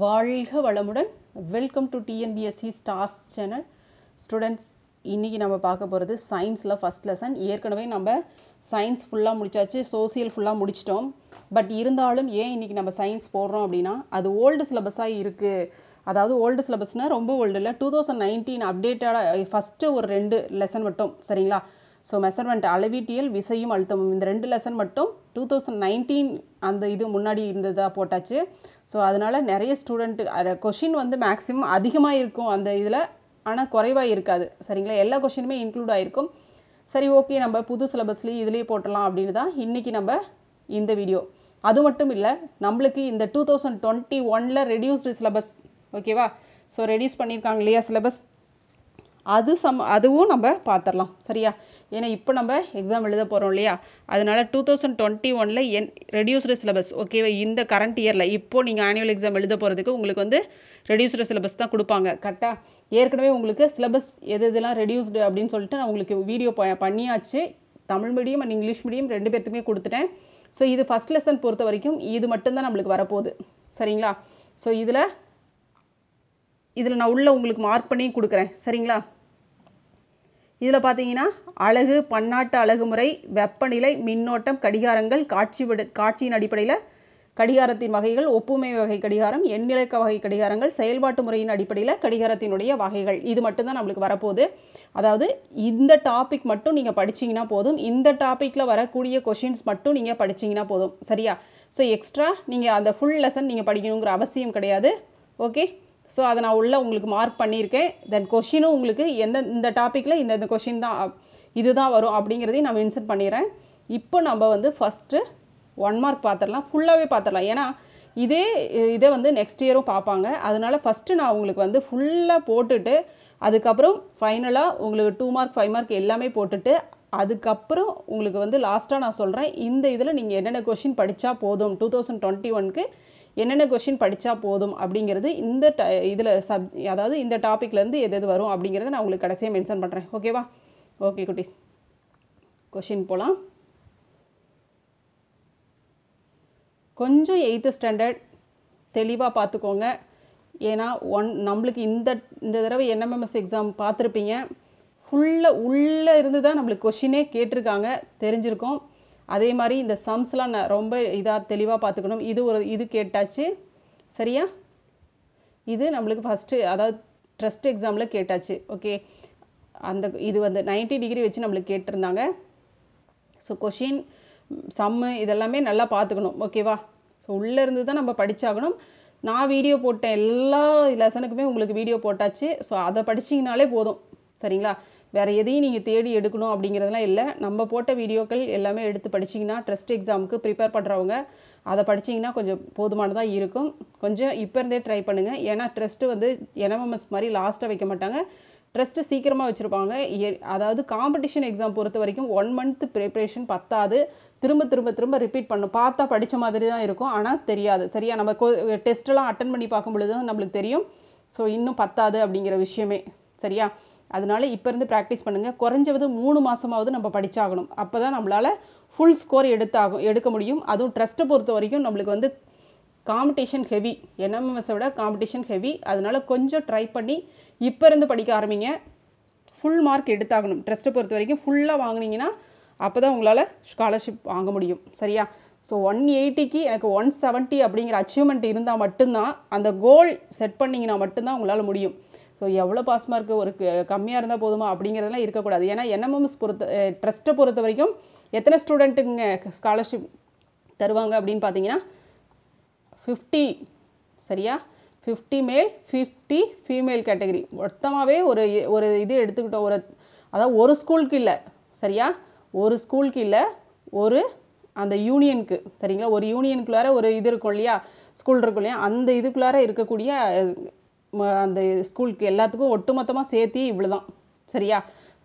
வாழ்க வளமுடன் welcome to TNPSC stars channel students இன்றைக்கி நம்ம பார்க்க போகிறது சயின்ஸில் ஃபஸ்ட் லெசன் ஏற்கனவே நம்ம சயின்ஸ் ஃபுல்லாக முடித்தாச்சு சோசியல் ஃபுல்லாக முடிச்சிட்டோம் பட் இருந்தாலும் ஏன் இன்றைக்கி நம்ம சயின்ஸ் போடுறோம் அப்படின்னா அது ஓல்டு சிலபஸாக இருக்குது அதாவது ஓல்டு சிலபஸ்னால் ரொம்ப ஓல்டு இல்லை டூ தௌசண்ட் நைன்டீன் அப்டேட்டடாக ஃபஸ்ட்டு ஒரு ரெண்டு லெசன் மட்டும் சரிங்களா ஸோ மெசர்மெண்ட் அளவீட்டியல் விசையும் அழுத்தமும் இந்த ரெண்டு லெசன் மட்டும் டூ தௌசண்ட் நைன்டீன் அந்த இது முன்னாடி இருந்ததாக போட்டாச்சு ஸோ அதனால் நிறைய ஸ்டூடெண்ட்டு கொஷின் வந்து மேக்ஸிமம் அதிகமாக இருக்கும் அந்த இதில் ஆனால் குறைவாக இருக்காது சரிங்களா எல்லா கொஷினுமே இன்க்ளூட் ஆகிருக்கும் சரி ஓகே நம்ம புது சிலபஸ்லேயும் இதுலேயே போட்டலாம் அப்படின்னு தான் இன்றைக்கி நம்ம இந்த வீடியோ அது மட்டும் இல்லை நம்மளுக்கு இந்த டூ தௌசண்ட் டுவெண்ட்டி ஒனில் ரெடியூஸ்டு சிலபஸ் ஓகேவா ஸோ ரெடியூஸ் பண்ணியிருக்காங்க இல்லையா சிலபஸ் அது சம் அதுவும் நம்ம பார்த்துடலாம் சரியா ஏன்னா இப்போ நம்ம எக்ஸாம் எழுத போகிறோம் இல்லையா அதனால் டூ தௌசண்ட் டுவெண்ட்டி ஒனில் என் ரெடியூஸ்டு சிலபஸ் ஓகேவா இந்த கரண்ட் இயரில் இப்போது நீங்கள் ஆனுவல் எக்ஸாம் எழுத போகிறதுக்கு உங்களுக்கு வந்து ரெடியூஸ்டு சிலபஸ் தான் கொடுப்பாங்க கரெக்டாக ஏற்கனவே உங்களுக்கு சிலபஸ் எது இதெல்லாம் ரெடியூஸ்டு அப்படின்னு சொல்லிட்டு நான் உங்களுக்கு வீடியோ பண்ணியாச்சு Tamil medium and English medium ரெண்டு பேர்த்துக்குமே கொடுத்துட்டேன் ஸோ இது ஃபஸ்ட் லெசன் பொறுத்த வரைக்கும் இது மட்டும்தான் நம்மளுக்கு வரப்போகுது சரிங்களா ஸோ இதில் இதில் நான் உள்ளே உங்களுக்கு மார்க் பண்ணி கொடுக்குறேன் சரிங்களா இதில் பார்த்தீங்கன்னா அழகு பன்னாட்டு அழகு முறை வெப்பநிலை மின்னோட்டம் கடிகாரங்கள் காட்சி காட்சியின் அடிப்படையில் கடிகாரத்தின் வகைகள் ஒப்புமை வகை கடிகாரம் எண்ணிலக்க வகை கடிகாரங்கள் செயல்பாட்டு முறையின் அடிப்படையில் கடிகாரத்தினுடைய வகைகள் இது மட்டும்தான் நம்மளுக்கு வரப்போகுது அதாவது இந்த டாபிக் மட்டும் நீங்கள் படிச்சிங்கன்னா போதும் இந்த டாப்பிக்கில் வரக்கூடிய கொஷின்ஸ் மட்டும் நீங்கள் படிச்சிங்கன்னா போதும் சரியா ஸோ எக்ஸ்ட்ரா நீங்கள் அந்த ஃபுல் லெசன் நீங்கள் படிக்கணுங்கிற அவசியம் கிடையாது ஓகே ஸோ அதை நான் உள்ளே உங்களுக்கு மார்க் பண்ணியிருக்கேன் தென் கொஷினும் உங்களுக்கு எந்த இந்த டாப்பிக்கில் இந்த இந்த கொஷின் தான் இது தான் வரும் அப்படிங்கிறதையும் நான் மென்ஷன் பண்ணிடுறேன் இப்போ நம்ம வந்து ஃபஸ்ட்டு ஒன் மார்க் பார்த்துடலாம் ஃபுல்லாகவே பார்த்துடலாம் ஏன்னா இதே இதை வந்து நெக்ஸ்ட் இயரும் பார்ப்பாங்க அதனால் ஃபஸ்ட்டு நான் உங்களுக்கு வந்து ஃபுல்லாக போட்டுட்டு அதுக்கப்புறம் ஃபைனலாக உங்களுக்கு டூ மார்க் ஃபைவ் மார்க் எல்லாமே போட்டுட்டு அதுக்கப்புறம் உங்களுக்கு வந்து லாஸ்ட்டாக நான் சொல்கிறேன் இந்த இதில் நீங்கள் என்னென்ன கொஷின் படித்தா போதும் டூ தௌசண்ட் டுவெண்ட்டி ஒனுக்கு என்னென்ன கொஷின் படித்தா போதும் அப்படிங்கிறது இந்த ட இதில் சப் அதாவது இந்த டாப்பிக்லேருந்து எது எது வரும் அப்படிங்கிறத நான் உங்களுக்கு கடைசியாக மென்ஷன் பண்ணுறேன் ஓகேவா ஓகே குட்டீஸ் கொஷின் போகலாம் கொஞ்சம் எயித்து ஸ்டாண்டர்ட் தெளிவாக பார்த்துக்கோங்க ஏன்னா ஒன் நம்மளுக்கு இந்த இந்த தடவை என்எம்எம்எஸ் எக்ஸாம் பார்த்துருப்பீங்க ஃபுல்லாக உள்ளே இருந்து தான் நம்மளுக்கு கொஷினே கேட்டிருக்காங்க தெரிஞ்சிருக்கோம் அதே மாதிரி இந்த சம்ஸ்லாம் நான் ரொம்ப இதாக தெளிவாக பார்த்துக்கணும் இது ஒரு இது கேட்டாச்சு சரியா இது நம்மளுக்கு ஃபஸ்ட்டு அதாவது ட்ரஸ்ட் எக்ஸாமில் கேட்டாச்சு ஓகே அந்த இது வந்து நைன்ட்டி டிகிரி வச்சு நம்மளுக்கு கேட்டிருந்தாங்க ஸோ கொஷின் சம்மு இதெல்லாமே நல்லா பார்த்துக்கணும் ஓகேவா ஸோ உள்ளே இருந்து தான் நம்ம படித்தாகணும் நான் வீடியோ போட்டேன் எல்லா லெசனுக்குமே உங்களுக்கு வீடியோ போட்டாச்சு ஸோ அதை படிச்சிங்கனாலே போதும் சரிங்களா வேறு எதையும் நீங்கள் தேடி எடுக்கணும் அப்படிங்கிறதுலாம் இல்லை நம்ம போட்ட வீடியோக்கள் எல்லாமே எடுத்து படிச்சிங்கன்னா ட்ரெஸ்ட் எக்ஸாமுக்கு ப்ரிப்பேர் பண்ணுறவங்க அதை படிச்சிங்கன்னா கொஞ்சம் போதுமானதாக இருக்கும் கொஞ்சம் இப்போ இருந்தே ட்ரை பண்ணுங்கள் ஏன்னா ட்ரெஸ்ட்டு வந்து என்எம்எம்எஸ் மாதிரி லாஸ்ட்டாக வைக்க மாட்டாங்க ட்ரெஸ்ட்டு சீக்கிரமாக வச்சுருப்பாங்க அதாவது காம்படிஷன் எக்ஸாம் பொறுத்த வரைக்கும் ஒன் மந்த் ப்ரிப்ரேஷன் பத்தாது திரும்ப திரும்ப திரும்ப ரிப்பீட் பண்ணும் பார்த்தா படித்த மாதிரி தான் இருக்கும் ஆனால் தெரியாது சரியா நம்ம டெஸ்ட்டெல்லாம் அட்டன் பண்ணி பார்க்கும் பொழுது தான் நம்மளுக்கு தெரியும் ஸோ இன்னும் பத்தாது அப்படிங்கிற விஷயமே சரியா அதனால் இப்போ இருந்து ப்ராக்டிஸ் பண்ணுங்கள் குறைஞ்சது மூணு மாதமாவது நம்ம படித்தாகணும் அப்போ தான் நம்மளால் ஃபுல் ஸ்கோர் எடுத்தாகும் எடுக்க முடியும் அதுவும் ட்ரஸ்ட்டை பொறுத்த வரைக்கும் நம்மளுக்கு வந்து காம்படிஷன் ஹெவி என்எம்எம்எஸ்ஸை விட காம்படிஷன் ஹெவி அதனால் கொஞ்சம் ட்ரை பண்ணி இப்போ இருந்து படிக்க ஆரம்பிங்க ஃபுல் மார்க் எடுத்தாகணும் ட்ரஸ்ட்டை பொறுத்த வரைக்கும் ஃபுல்லாக வாங்கினீங்கன்னா அப்போ தான் உங்களால் ஸ்காலர்ஷிப் வாங்க முடியும் சரியா ஸோ ஒன் எயிட்டிக்கு எனக்கு ஒன் செவன்ட்டி அப்படிங்கிற அச்சீவ்மெண்ட் இருந்தால் மட்டும்தான் அந்த கோல் செட் பண்ணிங்கன்னா மட்டும்தான் உங்களால் முடியும் ஸோ எவ்வளோ பாஸ் மார்க் ஒரு கம்மியாக இருந்தால் போதுமா அப்படிங்கிறதெல்லாம் இருக்கக்கூடாது ஏன்னா என்எம்எம்ஸ் பொறுத்த ட்ரஸ்ட்டை பொறுத்த வரைக்கும் எத்தனை ஸ்டூடெண்ட்டுங்க ஸ்காலர்ஷிப் தருவாங்க அப்படின்னு பார்த்தீங்கன்னா ஃபிஃப்டி சரியா ஃபிஃப்டி மேல் ஃபிஃப்டி ஃபீமேல் கேட்டகரி மொத்தமாகவே ஒரு ஒரு இது எடுத்துக்கிட்டோம் ஒரு அதாவது ஒரு ஸ்கூலுக்கு இல்லை சரியா ஒரு ஸ்கூலுக்கு இல்லை ஒரு அந்த யூனியனுக்கு சரிங்களா ஒரு யூனியனுக்குள்ளார ஒரு இது இருக்கும் இல்லையா ஸ்கூல் இருக்கும் இல்லையா அந்த இதுக்குள்ளார இருக்கக்கூடிய அந்த ஸ்கூலுக்கு எல்லாத்துக்கும் ஒட்டுமொத்தமாக சேர்த்தி இவ்வளோ தான் சரியா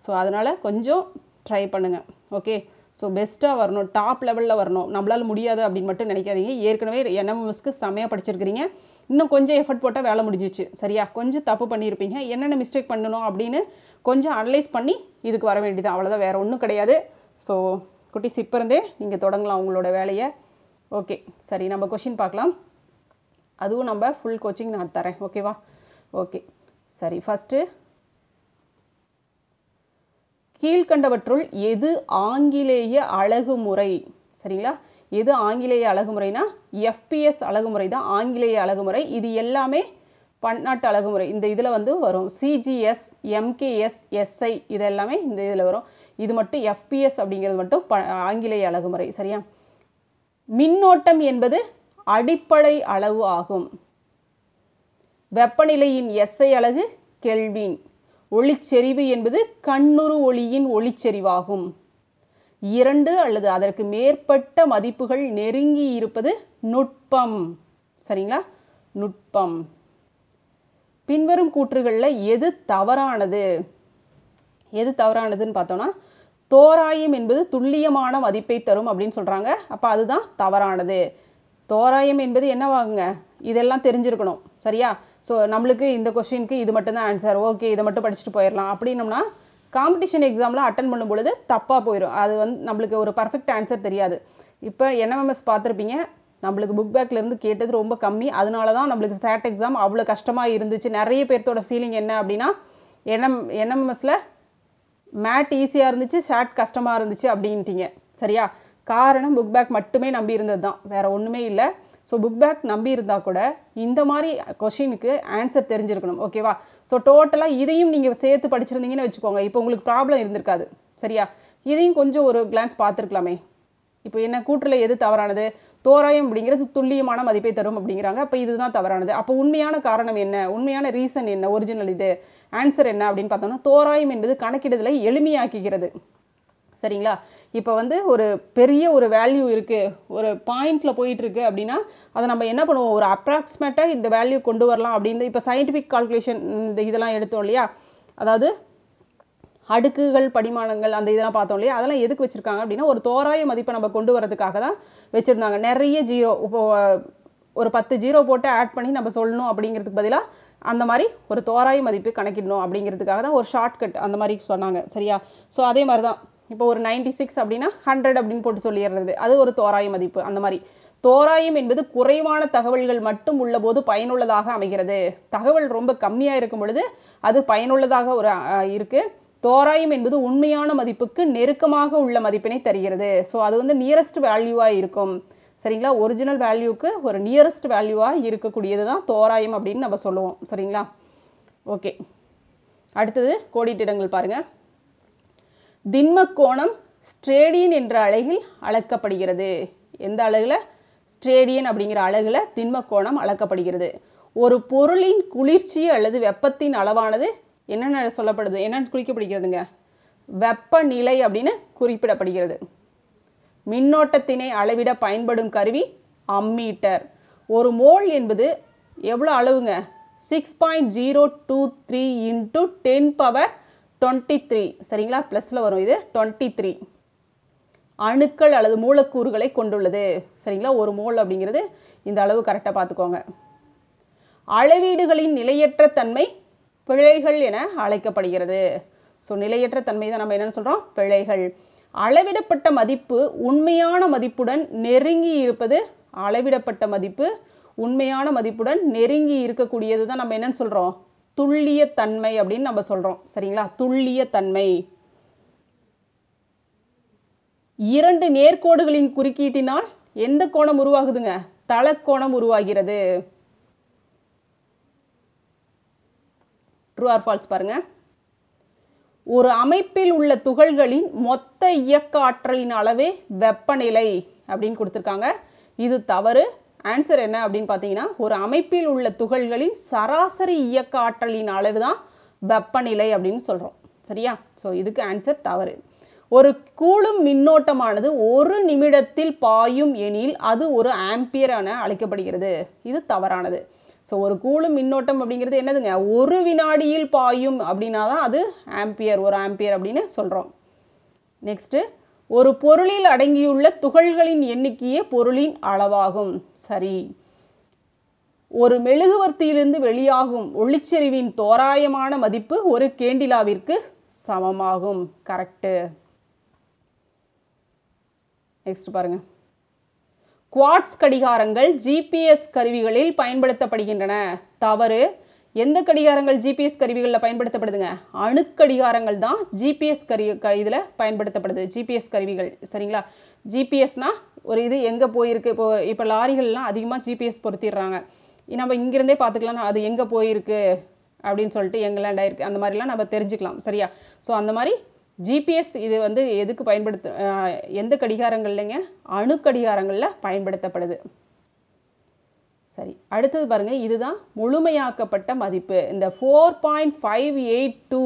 ஸோ அதனால் கொஞ்சம் ட்ரை பண்ணுங்கள் ஓகே ஸோ பெஸ்ட்டாக வரணும் டாப் லெவலில் வரணும் நம்மளால் முடியாது அப்படின்னு மட்டும் நினைக்காதீங்க ஏற்கனவே என்எம்எஸ்க்கு செம்மையாக படிச்சிருக்கிறீங்க இன்னும் கொஞ்சம் எஃபர்ட் போட்டால் வேலை முடிஞ்சிச்சு சரியா கொஞ்சம் தப்பு பண்ணியிருப்பீங்க என்னென்ன மிஸ்டேக் பண்ணணும் அப்படின்னு கொஞ்சம் அனலைஸ் பண்ணி இதுக்கு வர வேண்டியது அவ்வளோதான் வேறு ஒன்றும் கிடையாது ஸோ குட்டி சிப்பிருந்தே நீங்கள் தொடங்கலாம் உங்களோட வேலையை ஓகே சரி நம்ம கொஷின் பார்க்கலாம் அதுவும் நம்ம ஃபுல் கோச்சிங் நான் தரேன் ஓகேவா ஓகே சரி ஃபஸ்ட்டு கீழ்கண்டவற்றுள் எது ஆங்கிலேய அழகுமுறை சரிங்களா எது ஆங்கிலேய அழகுமுறைனா எஃபிஎஸ் அழகுமுறை தான் ஆங்கிலேய அழகுமுறை இது எல்லாமே பன்னாட்டு அழகுமுறை இந்த இதில் வந்து வரும் சிஜிஎஸ் எம்கேஎஸ் எஸ்ஐ இது எல்லாமே இந்த இதில் வரும் இது மட்டும் எஃபிஎஸ் அப்படிங்கிறது மட்டும் ப ஆங்கிலேய அழகுமுறை சரியா மின்னோட்டம் என்பது அடிப்படை அளவு ஆகும் வெப்பநிலையின் எஸ்ஐ அலகு கெல்வின் ஒளிச்செறிவு என்பது கண்ணுறு ஒளியின் ஒளிச்செறிவாகும் இரண்டு அல்லது அதற்கு மேற்பட்ட மதிப்புகள் நெருங்கி இருப்பது நுட்பம் சரிங்களா நுட்பம் பின்வரும் கூற்றுகளில் எது தவறானது எது தவறானதுன்னு பார்த்தோன்னா தோராயம் என்பது துல்லியமான மதிப்பை தரும் அப்படின்னு சொல்கிறாங்க அப்போ அதுதான் தவறானது தோராயம் என்பது என்னவாகுங்க இதெல்லாம் தெரிஞ்சிருக்கணும் சரியா ஸோ நம்மளுக்கு இந்த கொஷினுக்கு இது மட்டும்தான் ஆன்சர் ஓகே இதை மட்டும் படிச்சுட்டு போயிடலாம் அப்படின்னம்னா காம்படிஷன் எக்ஸாமில் அட்டன் பண்ணும்பொழுது தப்பாக போயிடும் அது வந்து நம்மளுக்கு ஒரு பர்ஃபெக்ட் ஆன்சர் தெரியாது இப்போ என்எம்எம்எஸ் பார்த்துருப்பீங்க நம்மளுக்கு புக் பேக்லேருந்து கேட்டது ரொம்ப கம்மி அதனால தான் நம்மளுக்கு சேட் எக்ஸாம் அவ்வளோ கஷ்டமாக இருந்துச்சு நிறைய பேர்த்தோட ஃபீலிங் என்ன அப்படின்னா என்எம் என்எம்எஸில் மேட் ஈஸியாக இருந்துச்சு ஷார்ட் கஷ்டமாக இருந்துச்சு அப்படின்ட்டிங்க சரியா காரணம் புக் பேக் மட்டுமே நம்பி இருந்தது தான் வேறு ஒன்றுமே இல்லை ஸோ புக் பேக் நம்பி இருந்தால் கூட இந்த மாதிரி கொஷினுக்கு ஆன்சர் தெரிஞ்சிருக்கணும் ஓகேவா ஸோ டோட்டலாக இதையும் நீங்கள் சேர்த்து படிச்சிருந்தீங்கன்னு வச்சுக்கோங்க இப்போ உங்களுக்கு ப்ராப்ளம் இருந்திருக்காது சரியா இதையும் கொஞ்சம் ஒரு கிளான்ஸ் பார்த்துருக்கலாமே இப்போ என்ன கூட்டில் எது தவறானது தோராயம் அப்படிங்கிறது துல்லியமான மதிப்பை தரும் அப்படிங்கிறாங்க அப்போ இதுதான் தவறானது அப்போ உண்மையான காரணம் என்ன உண்மையான ரீசன் என்ன ஒரிஜினல் இது ஆன்சர் என்ன அப்படின்னு பார்த்தோம்னா தோராயம் என்பது கணக்கிடுதலை எளிமையாக்குகிறது சரிங்களா இப்போ வந்து ஒரு பெரிய ஒரு வேல்யூ இருக்குது ஒரு பாயிண்டில் போயிட்டுருக்கு அப்படின்னா அதை நம்ம என்ன பண்ணுவோம் ஒரு அப்ராக்சிமேட்டாக இந்த வேல்யூ கொண்டு வரலாம் அப்படின்னு இப்போ சயின்டிஃபிக் கால்குலேஷன் இந்த இதெல்லாம் எடுத்தோம் இல்லையா அதாவது அடுக்குகள் படிமானங்கள் அந்த இதெல்லாம் பார்த்தோம் இல்லையா அதெல்லாம் எதுக்கு வச்சுருக்காங்க அப்படின்னா ஒரு தோராய மதிப்பை நம்ம கொண்டு வரதுக்காக தான் வச்சுருந்தாங்க நிறைய ஜீரோ இப்போ ஒரு பத்து ஜீரோ போட்டு ஆட் பண்ணி நம்ம சொல்லணும் அப்படிங்கிறதுக்கு பதிலாக அந்த மாதிரி ஒரு தோராய மதிப்பு கணக்கிடணும் அப்படிங்கிறதுக்காக தான் ஒரு ஷார்ட்கட் அந்த மாதிரி சொன்னாங்க சரியா ஸோ அதே மாதிரி தான் இப்போ ஒரு நைன்டி சிக்ஸ் அப்படின்னா ஹண்ட்ரட் அப்படின்னு போட்டு சொல்லிடுறது அது ஒரு தோராய மதிப்பு அந்த மாதிரி தோராயம் என்பது குறைவான தகவல்கள் மட்டும் உள்ள போது பயனுள்ளதாக அமைகிறது தகவல் ரொம்ப கம்மியாக இருக்கும் பொழுது அது பயனுள்ளதாக ஒரு இருக்குது தோராயம் என்பது உண்மையான மதிப்புக்கு நெருக்கமாக உள்ள மதிப்பினை தருகிறது ஸோ அது வந்து நியரஸ்ட் வேல்யூவாக இருக்கும் சரிங்களா ஒரிஜினல் வேல்யூக்கு ஒரு நியரஸ்ட் வேல்யூவாக இருக்கக்கூடியது தான் தோராயம் அப்படின்னு நம்ம சொல்லுவோம் சரிங்களா ஓகே அடுத்தது கோடிட்டிடங்கள் பாருங்கள் திண்மக்கோணம் ஸ்ட்ரேடியன் என்ற அழகில் அளக்கப்படுகிறது எந்த அழகில் ஸ்ட்ரேடியன் அப்படிங்கிற அழகில் திண்மக்கோணம் அளக்கப்படுகிறது ஒரு பொருளின் குளிர்ச்சி அல்லது வெப்பத்தின் அளவானது என்னென்ன சொல்லப்படுது என்னென்னு குறிக்கப்படுகிறதுங்க வெப்பநிலை அப்படின்னு குறிப்பிடப்படுகிறது மின்னோட்டத்தினை அளவிட பயன்படும் கருவி அம்மீட்டர் ஒரு மோல் என்பது எவ்வளோ அளவுங்க six point zero two three into ten power twenty three சரிங்களா ப்ளஸில் வரும் இது டுவெண்ட்டி த்ரீ அணுக்கள் அல்லது மூலக்கூறுகளை கொண்டுள்ளது சரிங்களா ஒரு மூல் அப்படிங்கிறது இந்த அளவு கரெக்டாக பார்த்துக்கோங்க அளவீடுகளின் நிலையற்ற தன்மை பிழைகள் என அழைக்கப்படுகிறது ஸோ நிலையற்ற தன்மை தான் நம்ம என்னென்னு சொல்கிறோம் பிழைகள் அளவிடப்பட்ட மதிப்பு உண்மையான மதிப்புடன் நெருங்கி இருப்பது அளவிடப்பட்ட மதிப்பு உண்மையான மதிப்புடன் நெருங்கி இருக்கக்கூடியது தான் நம்ம என்னென்னு சொல்கிறோம் துல்லியத்தன்மை அப்படின்னு நம்ம சொல்கிறோம் சரிங்களா துல்லியத்தன்மை இரண்டு நேர்கோடுகளின் குறுக்கீட்டினால் எந்த கோணம் உருவாகுதுங்க தளக்கோணம் உருவாகிறது ட்ரூ ஆர் ஃபால்ஸ் பாருங்க ஒரு அமைப்பில் உள்ள துகள்களின் மொத்த இயக்க ஆற்றலின் அளவே வெப்பநிலை அப்படின்னு கொடுத்துருக்காங்க இது தவறு ஆன்சர் என்ன அப்படின்னு பார்த்தீங்கன்னா ஒரு அமைப்பில் உள்ள துகள்களின் சராசரி இயக்க ஆற்றலின் அளவு தான் வெப்பநிலை அப்படின்னு சொல்கிறோம் சரியா ஸோ இதுக்கு ஆன்சர் தவறு ஒரு கூலும் மின்னோட்டமானது ஒரு நிமிடத்தில் பாயும் எனில் அது ஒரு ஆம்பியர் என அழைக்கப்படுகிறது இது தவறானது ஸோ ஒரு கூலும் மின்னோட்டம் அப்படிங்கிறது என்னதுங்க ஒரு வினாடியில் பாயும் அப்படின்னா தான் அது ஆம்பியர் ஒரு ஆம்பியர் அப்படின்னு சொல்கிறோம் நெக்ஸ்ட்டு ஒரு பொருளில் அடங்கியுள்ள துகள்களின் எண்ணிக்கையே பொருளின் அளவாகும் சரி ஒரு மெழுகுவர்த்தியிலிருந்து வெளியாகும் ஒளிச்செறிவின் தோராயமான மதிப்பு ஒரு கேண்டிலாவிற்கு சமமாகும் கரெக்டு நெக்ஸ்ட் பாருங்க குவாட்ஸ் கடிகாரங்கள் ஜிபிஎஸ் கருவிகளில் பயன்படுத்தப்படுகின்றன தவறு எந்த கடிகாரங்கள் ஜிபிஎஸ் கருவிகளில் பயன்படுத்தப்படுதுங்க அணுக்கடிகாரங்கள் தான் ஜிபிஎஸ் கரு க இதில் பயன்படுத்தப்படுது ஜிபிஎஸ் கருவிகள் சரிங்களா ஜிபிஎஸ்னால் ஒரு இது எங்கே போயிருக்கு இப்போ இப்போ லாரிகள்லாம் அதிகமாக ஜிபிஎஸ் பொருத்திடுறாங்க நம்ம இங்கேருந்தே பார்த்துக்கலாம் அது எங்கே போயிருக்கு அப்படின்னு சொல்லிட்டு எங்கே லேண்ட் ஆயிருக்கு அந்த மாதிரிலாம் நம்ம தெரிஞ்சுக்கலாம் சரியா ஸோ அந்த மாதிரி ஜிபிஎஸ் இது வந்து எதுக்கு பயன்படுத்த எந்த கடிகாரங்கள்லைங்க அணு கடிகாரங்களில் பயன்படுத்தப்படுது சரி அடுத்தது பாருங்கள் இதுதான் முழுமையாக்கப்பட்ட மதிப்பு இந்த four point five eight two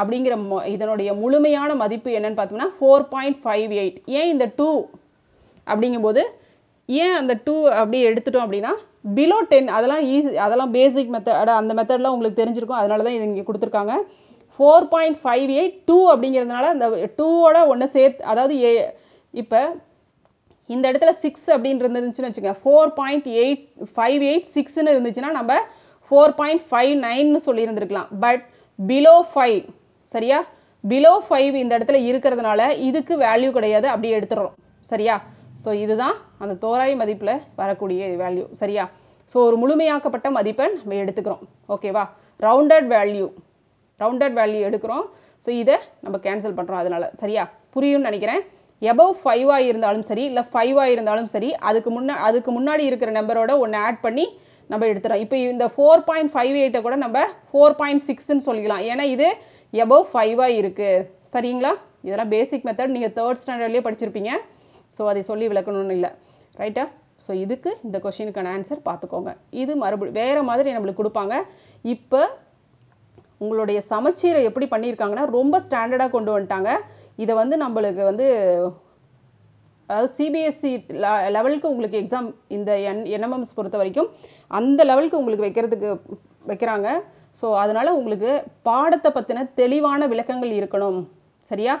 அப்படிங்கிற இதனுடைய முழுமையான மதிப்பு என்னன்னு பார்த்தோம்னா ஃபோர் பாயிண்ட் ஃபைவ் எயிட் ஏன் இந்த டூ அப்படிங்கும்போது ஏன் அந்த டூ அப்படியே எடுத்துட்டோம் அப்படின்னா பிலோ டென் அதெல்லாம் ஈஸி அதெல்லாம் பேசிக் மெத்தட் அந்த மெத்தட்லாம் உங்களுக்கு தெரிஞ்சிருக்கும் அதனால தான் இது இங்கே கொடுத்துருக்காங்க four point five eight two அப்படிங்கிறதுனால அந்த டூவோட ஒன்று சேர்த்து அதாவது ஏ இப்போ இந்த இடத்துல சிக்ஸ் அப்படின்னு இருந்துச்சுன்னு வச்சுக்கோங்க four point eight five eight சிக்ஸ்னு இருந்துச்சுன்னா நம்ம ஃபோர் பாயிண்ட் ஃபைவ் நைன்னு சொல்லியிருந்துருக்கலாம் பட் பிலோ ஃபைவ் சரியா பிலோ ஃபைவ் இந்த இடத்துல இருக்கிறதுனால இதுக்கு வேல்யூ கிடையாது அப்படியே எடுத்துடுறோம் சரியா ஸோ இதுதான் அந்த தோராய் மதிப்பில் வரக்கூடிய வேல்யூ சரியா ஸோ ஒரு முழுமையாக்கப்பட்ட மதிப்பை நம்ம எடுத்துக்கிறோம் ஓகேவா ரவுண்டட் வேல்யூ ரவுண்டட் வேல்யூ எடுக்கிறோம் ஸோ இதை நம்ம கேன்சல் பண்ணுறோம் அதனால் சரியா புரியும்னு நினைக்கிறேன் எபவ் ஃபைவாக இருந்தாலும் சரி இல்லை ஃபைவாக இருந்தாலும் சரி அதுக்கு முன்னா அதுக்கு முன்னாடி இருக்கிற நம்பரோட ஒன்று ஆட் பண்ணி நம்ம எடுத்துகிறோம் இப்போ இந்த ஃபோர் பாயிண்ட் ஃபைவ் எயிட்டை கூட நம்ம ஃபோர் பாயிண்ட் சிக்ஸ்ன்னு சொல்லிக்கலாம் ஏன்னா இது எபவ் ஃபைவாக இருக்குது சரிங்களா இதெல்லாம் பேசிக் மெத்தட் நீங்கள் தேர்ட் ஸ்டாண்டர்ட்லேயே படிச்சிருப்பீங்க ஸோ அதை சொல்லி விளக்கணும்னு இல்லை ரைட்டா ஸோ இதுக்கு இந்த கொஷினுக்கான ஆன்சர் பார்த்துக்கோங்க இது மறுபடியும் வேறு மாதிரி நம்மளுக்கு கொடுப்பாங்க இப்போ உங்களுடைய சமச்சீரை எப்படி பண்ணியிருக்காங்கன்னா ரொம்ப ஸ்டாண்டர்டாக கொண்டு வந்துட்டாங்க இதை வந்து நம்மளுக்கு வந்து அதாவது சிபிஎஸ்சி e லெவலுக்கு உங்களுக்கு எக்ஸாம் இந்த என் என்எம்எம்ஸ் பொறுத்த வரைக்கும் அந்த லெவலுக்கு உங்களுக்கு வைக்கிறதுக்கு வைக்கிறாங்க ஸோ அதனால் உங்களுக்கு பாடத்தை பற்றின தெளிவான விளக்கங்கள் இருக்கணும் சரியா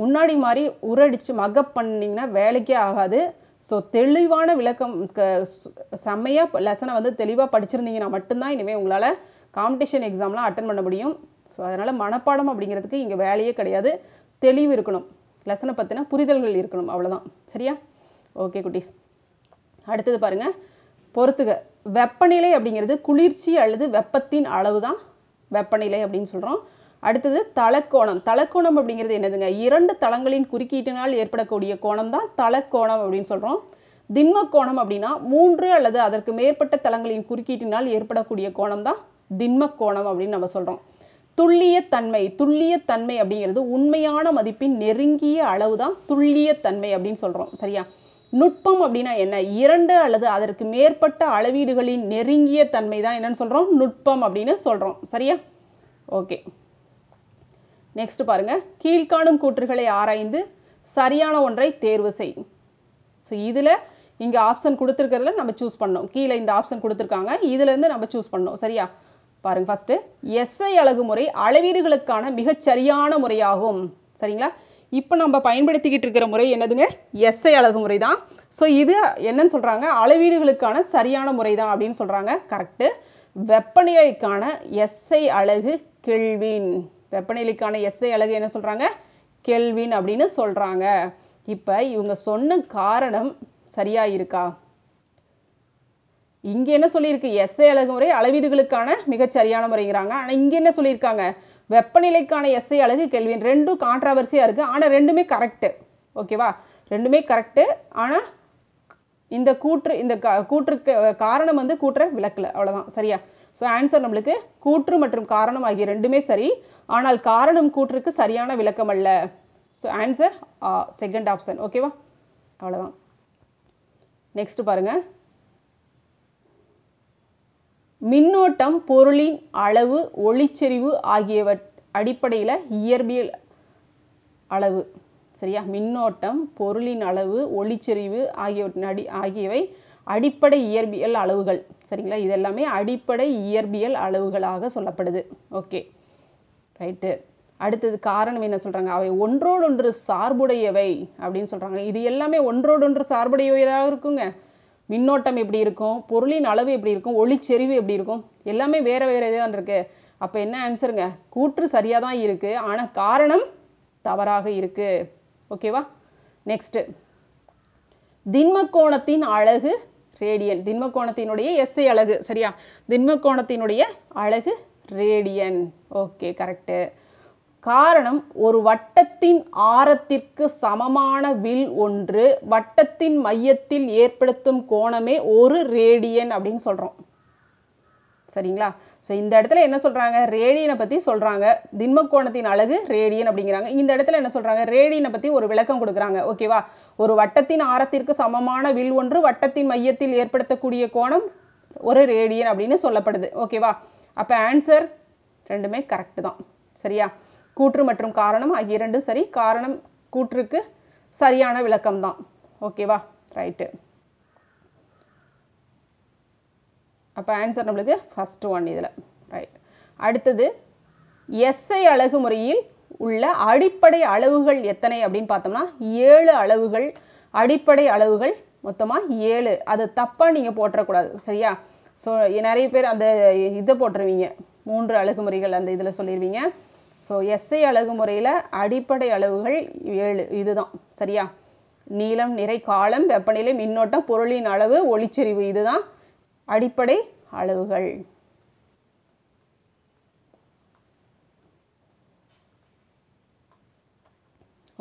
முன்னாடி மாதிரி உரடிச்சு மக பண்ணிங்கன்னா வேலைக்கே ஆகாது ஸோ தெளிவான விளக்கம் செம்மையாக லெசனை வந்து தெளிவாக படிச்சிருந்தீங்கன்னா மட்டும்தான் இனிமேல் உங்களால் காம்படிஷன் எக்ஸாம்லாம் அட்டன் பண்ண முடியும் ஸோ அதனால் மனப்பாடம் அப்படிங்கிறதுக்கு இங்கே வேலையே கிடையாது தெளிவு இருக்கணும் லெசனை பற்றின புரிதல்கள் இருக்கணும் அவ்வளோதான் சரியா ஓகே குட்டீஸ் அடுத்தது பாருங்கள் பொறுத்துக வெப்பநிலை அப்படிங்கிறது குளிர்ச்சி அல்லது வெப்பத்தின் அளவு தான் வெப்பநிலை அப்படின்னு சொல்கிறோம் அடுத்தது தலக்கோணம் தலக்கோணம் அப்படிங்கிறது என்னதுங்க இரண்டு தளங்களின் குறுக்கீட்டினால் ஏற்படக்கூடிய கோணம் தான் தலக்கோணம் அப்படின்னு சொல்கிறோம் திண்ம கோணம் அப்படின்னா மூன்று அல்லது அதற்கு மேற்பட்ட தளங்களின் குறுக்கீட்டினால் ஏற்படக்கூடிய கோணம் தான் திண்ம கோணம் அப்படின்னு நம்ம சொல்கிறோம் துல்லியத்தன்மை துல்லியத்தன்மை அப்படிங்கிறது உண்மையான மதிப்பின் நெருங்கிய அளவு தான் துல்லியத்தன்மை அப்படின்னு சொல்கிறோம் சரியா நுட்பம் அப்படின்னா என்ன இரண்டு அல்லது அதற்கு மேற்பட்ட அளவீடுகளின் நெருங்கிய தன்மை தான் என்னன்னு சொல்கிறோம் நுட்பம் அப்படின்னு சொல்கிறோம் சரியா ஓகே நெக்ஸ்ட் பாருங்க கீழ்காணும் கூற்றுகளை ஆராய்ந்து சரியான ஒன்றை தேர்வு செய் ஸோ இதில் இங்கே ஆப்ஷன் கொடுத்துருக்கிறதுல நம்ம சூஸ் பண்ணோம் கீழே இந்த ஆப்ஷன் கொடுத்துருக்காங்க இதுலேருந்து நம்ம சூஸ் பண்ணோம் சரியா பாருங்கள் ஃபஸ்ட்டு எஸ்ஐ அழகுமுறை அளவீடுகளுக்கான மிகச்சரியான முறையாகும் சரிங்களா இப்போ நம்ம பயன்படுத்திக்கிட்டு இருக்கிற முறை என்னதுங்க எஸ்ஐ அழகுமுறை தான் ஸோ இது என்னன்னு சொல்கிறாங்க அளவீடுகளுக்கான சரியான முறை தான் அப்படின்னு சொல்கிறாங்க கரெக்டு வெப்பநிலைக்கான எஸ்ஐ அழகு கெல்வின் வெப்பநிலைக்கான எஸ்ஐ அழகு என்ன சொல்கிறாங்க கெல்வின் அப்படின்னு சொல்கிறாங்க இப்போ இவங்க சொன்ன காரணம் சரியாக இருக்கா இங்கே என்ன சொல்லியிருக்கு எஸ்ஐ அழகுமுறை அளவீடுகளுக்கான மிகச்சரியான முறைங்கிறாங்க ஆனால் இங்கே என்ன சொல்லியிருக்காங்க வெப்பநிலைக்கான எஸ்ஐ அழகு கேள்வி ரெண்டும் கான்ட்ராவர்சியாக இருக்குது ஆனால் ரெண்டுமே கரெக்டு ஓகேவா ரெண்டுமே கரெக்டு ஆனால் இந்த கூற்று இந்த கூற்றுக்கு காரணம் வந்து கூற்ற விளக்கலை அவ்வளோதான் சரியா ஸோ ஆன்சர் நம்மளுக்கு கூற்று மற்றும் காரணம் ஆகிய ரெண்டுமே சரி ஆனால் காரணம் கூற்றுக்கு சரியான விளக்கம் அல்ல ஸோ ஆன்சர் செகண்ட் ஆப்ஷன் ஓகேவா அவ்வளோதான் நெக்ஸ்ட் பாருங்கள் மின்னோட்டம் பொருளின் அளவு ஒளிச்செறிவு ஆகியவ அடிப்படையில் இயற்பியல் அளவு சரியா மின்னோட்டம் பொருளின் அளவு ஒளிச்செறிவு ஆகியவற்றின் அடி ஆகியவை அடிப்படை இயற்பியல் அளவுகள் சரிங்களா இதெல்லாமே அடிப்படை இயற்பியல் அளவுகளாக சொல்லப்படுது ஓகே ரைட்டு அடுத்தது காரணம் என்ன சொல்கிறாங்க அவை ஒன்றோடொன்று சார்புடையவை அப்படின்னு சொல்கிறாங்க இது எல்லாமே ஒன்றோடொன்று சார்புடையவையாக இருக்குங்க மின்னோட்டம் எப்படி இருக்கும் பொருளின் அளவு எப்படி இருக்கும் ஒளிச்செறிவு எப்படி இருக்கும் எல்லாமே வேறு வேறு இதாக இருக்கு அப்போ என்ன ஆன்சருங்க கூற்று சரியாக தான் இருக்குது ஆனால் காரணம் தவறாக இருக்குது ஓகேவா நெக்ஸ்ட்டு திண்மக்கோணத்தின் அழகு ரேடியன் திண்மக்கோணத்தினுடைய எஸ்ஐ அழகு சரியா திண்மக்கோணத்தினுடைய அழகு ரேடியன் ஓகே கரெக்டு காரணம் ஒரு வட்டத்தின் ஆரத்திற்கு சமமான வில் ஒன்று வட்டத்தின் மையத்தில் ஏற்படுத்தும் கோணமே ஒரு ரேடியன் அப்படின்னு சொல்கிறோம் சரிங்களா ஸோ இந்த இடத்துல என்ன சொல்கிறாங்க ரேடியனை பற்றி சொல்கிறாங்க திண்ம கோணத்தின் அழகு ரேடியன் அப்படிங்கிறாங்க இந்த இடத்துல என்ன சொல்கிறாங்க ரேடியனை பற்றி ஒரு விளக்கம் கொடுக்குறாங்க ஓகேவா ஒரு வட்டத்தின் ஆரத்திற்கு சமமான வில் ஒன்று வட்டத்தின் மையத்தில் ஏற்படுத்தக்கூடிய கோணம் ஒரு ரேடியன் அப்படின்னு சொல்லப்படுது ஓகேவா அப்போ ஆன்சர் ரெண்டுமே கரெக்டு தான் சரியா கூற்று மற்றும் காரணம் ஆகிய இரண்டும் சரி காரணம் கூற்றுக்கு சரியான விளக்கம் தான் ஓகேவா ரைட்டு அப்போ ஆன்சர் நம்மளுக்கு ஃபஸ்ட் ஒன் இதில் ரைட் அடுத்தது எஸ்ஐ அழகு முறையில் உள்ள அடிப்படை அளவுகள் எத்தனை அப்படின்னு பார்த்தோம்னா ஏழு அளவுகள் அடிப்படை அளவுகள் மொத்தமாக ஏழு அது தப்பாக நீங்கள் போட்டுறக்கூடாது சரியா ஸோ நிறைய பேர் அந்த இதை போட்டுருவீங்க மூன்று அழகு முறைகள் அந்த இதில் சொல்லிடுவீங்க ஸோ எஸ்ஐ அழகு முறையில் அடிப்படை அளவுகள் ஏழு இதுதான் சரியா நீளம் நிறை காலம் வெப்பநிலை மின்னோட்டம் பொருளின் அளவு ஒளிச்செறிவு இதுதான் அடிப்படை அளவுகள்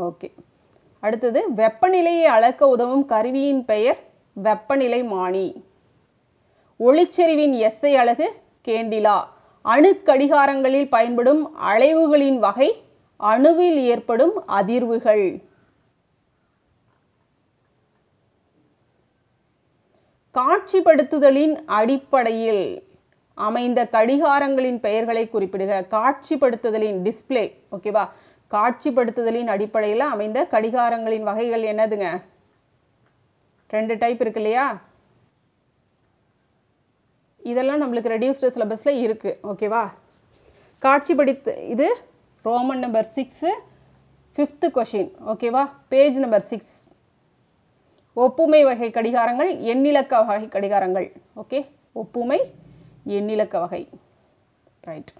ஓகே அடுத்தது வெப்பநிலையை அளக்க உதவும் கருவியின் பெயர் வெப்பநிலை மானி ஒளிச்செறிவின் எஸ்ஐ அழகு கேண்டிலா அணு கடிகாரங்களில் பயன்படும் அலைவுகளின் வகை அணுவில் ஏற்படும் அதிர்வுகள் காட்சிப்படுத்துதலின் அடிப்படையில் அமைந்த கடிகாரங்களின் பெயர்களை குறிப்பிடுக காட்சிப்படுத்துதலின் டிஸ்பிளே ஓகேவா காட்சிப்படுத்துதலின் அடிப்படையில் அமைந்த கடிகாரங்களின் வகைகள் என்னதுங்க ரெண்டு டைப் இருக்கு இல்லையா இதெல்லாம் நம்மளுக்கு ரெடியூஸ்டு சிலபஸில் இருக்குது ஓகேவா காட்சிப்படித்து இது Roman number six fifth question ஓகேவா பேஜ் நம்பர் சிக்ஸ் ஒப்புமை வகை கடிகாரங்கள் எண்ணிலக்க வகை கடிகாரங்கள் ஓகே ஒப்புமை எண்ணிலக்க வகை ரைட்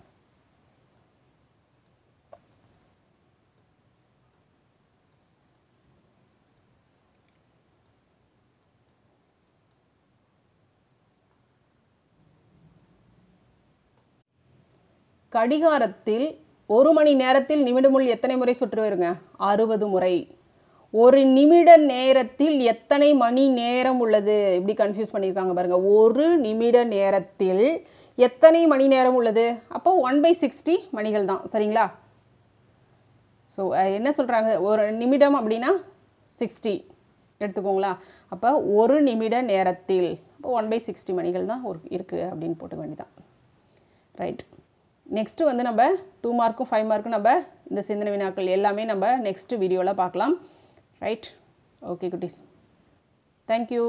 கடிகாரத்தில் ஒரு மணி நேரத்தில் நிமிடமுள் எத்தனை முறை சுற்று வருங்க அறுபது முறை ஒரு நிமிட நேரத்தில் எத்தனை மணி நேரம் உள்ளது இப்படி கன்ஃபியூஸ் பண்ணியிருக்காங்க பாருங்கள் ஒரு நிமிட நேரத்தில் எத்தனை மணி நேரம் உள்ளது அப்போ ஒன் பை சிக்ஸ்டி மணிகள் தான் சரிங்களா ஸோ என்ன சொல்கிறாங்க ஒரு நிமிடம் அப்படின்னா சிக்ஸ்டி எடுத்துக்கோங்களா அப்போ ஒரு நிமிட நேரத்தில் அப்போ ஒன் பை சிக்ஸ்டி மணிகள் தான் ஒரு இருக்குது அப்படின்னு போட்டுக்க வேண்டியதான் ரைட் நெக்ஸ்ட்டு வந்து நம்ம டூ மார்க்கும் ஃபைவ் மார்க்கும் நம்ம இந்த சிந்தனை வினாக்கள் எல்லாமே நம்ம நெக்ஸ்ட்டு வீடியோவில் பார்க்கலாம் ரைட் ஓகே குட்டீஸ் தேங்க்யூ